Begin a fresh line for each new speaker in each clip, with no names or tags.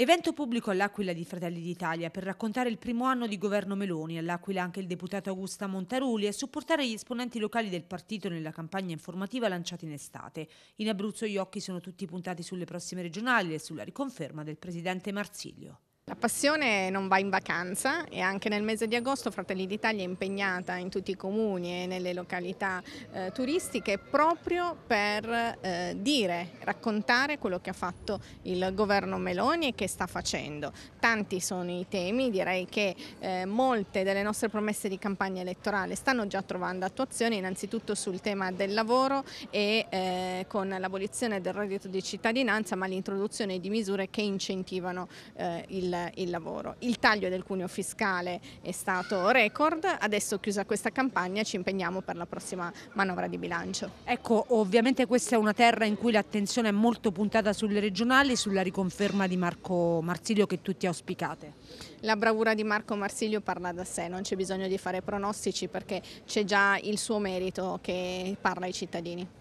Evento pubblico all'Aquila di Fratelli d'Italia per raccontare il primo anno di governo Meloni, all'Aquila anche il deputato Augusta Montaruli e supportare gli esponenti locali del partito nella campagna informativa lanciata in estate. In Abruzzo gli occhi sono tutti puntati sulle prossime regionali e sulla riconferma del presidente Marsiglio.
La passione non va in vacanza e anche nel mese di agosto Fratelli d'Italia è impegnata in tutti i comuni e nelle località eh, turistiche proprio per eh, dire, raccontare quello che ha fatto il governo Meloni e che sta facendo. Tanti sono i temi, direi che eh, molte delle nostre promesse di campagna elettorale stanno già trovando attuazione, innanzitutto sul tema del lavoro e eh, con l'abolizione del reddito di cittadinanza, ma l'introduzione di misure che incentivano eh, il il, lavoro. Il taglio del cuneo fiscale è stato
record, adesso chiusa questa campagna ci impegniamo per la prossima manovra di bilancio. Ecco, ovviamente questa è una terra in cui l'attenzione è molto puntata sulle regionali, sulla riconferma di Marco Marsilio che tutti auspicate.
La bravura di Marco Marsilio parla da sé, non c'è bisogno di fare pronostici perché c'è già il suo merito che parla ai cittadini.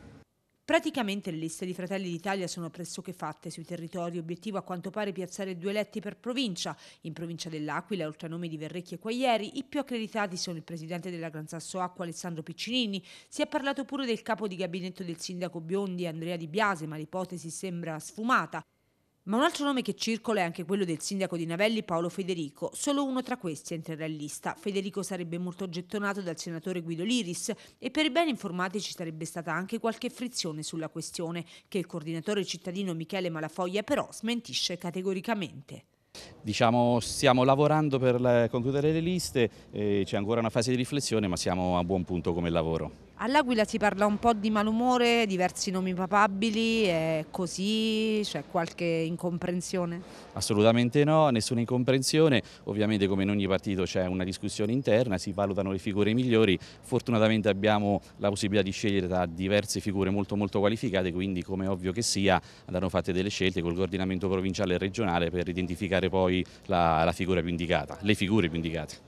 Praticamente le liste di Fratelli d'Italia sono pressoché fatte sui territori, obiettivo a quanto pare piazzare due eletti per provincia. In provincia dell'Aquila, oltre a nomi di Verrecchi e Quaglieri, i più accreditati sono il presidente della Gran Sasso Acqua Alessandro Piccinini, si è parlato pure del capo di gabinetto del sindaco Biondi Andrea Di Biase, ma l'ipotesi sembra sfumata. Ma un altro nome che circola è anche quello del sindaco di Navelli Paolo Federico. Solo uno tra questi entrerà in lista. Federico sarebbe molto gettonato dal senatore Guido Liris e per i ben informati ci sarebbe stata anche qualche frizione sulla questione, che il coordinatore cittadino Michele Malafoglia però smentisce categoricamente.
Diciamo, stiamo lavorando per concludere le liste, c'è ancora una fase di riflessione ma siamo a buon punto come lavoro.
All'Aquila si parla un po' di malumore, diversi nomi papabili, è così? C'è qualche incomprensione?
Assolutamente no, nessuna incomprensione, ovviamente come in ogni partito c'è una discussione interna, si valutano le figure migliori, fortunatamente abbiamo la possibilità di scegliere tra diverse figure molto molto qualificate, quindi come ovvio che sia andranno fatte delle scelte col coordinamento provinciale e regionale per identificare poi la, la figura più indicata, le figure più indicate.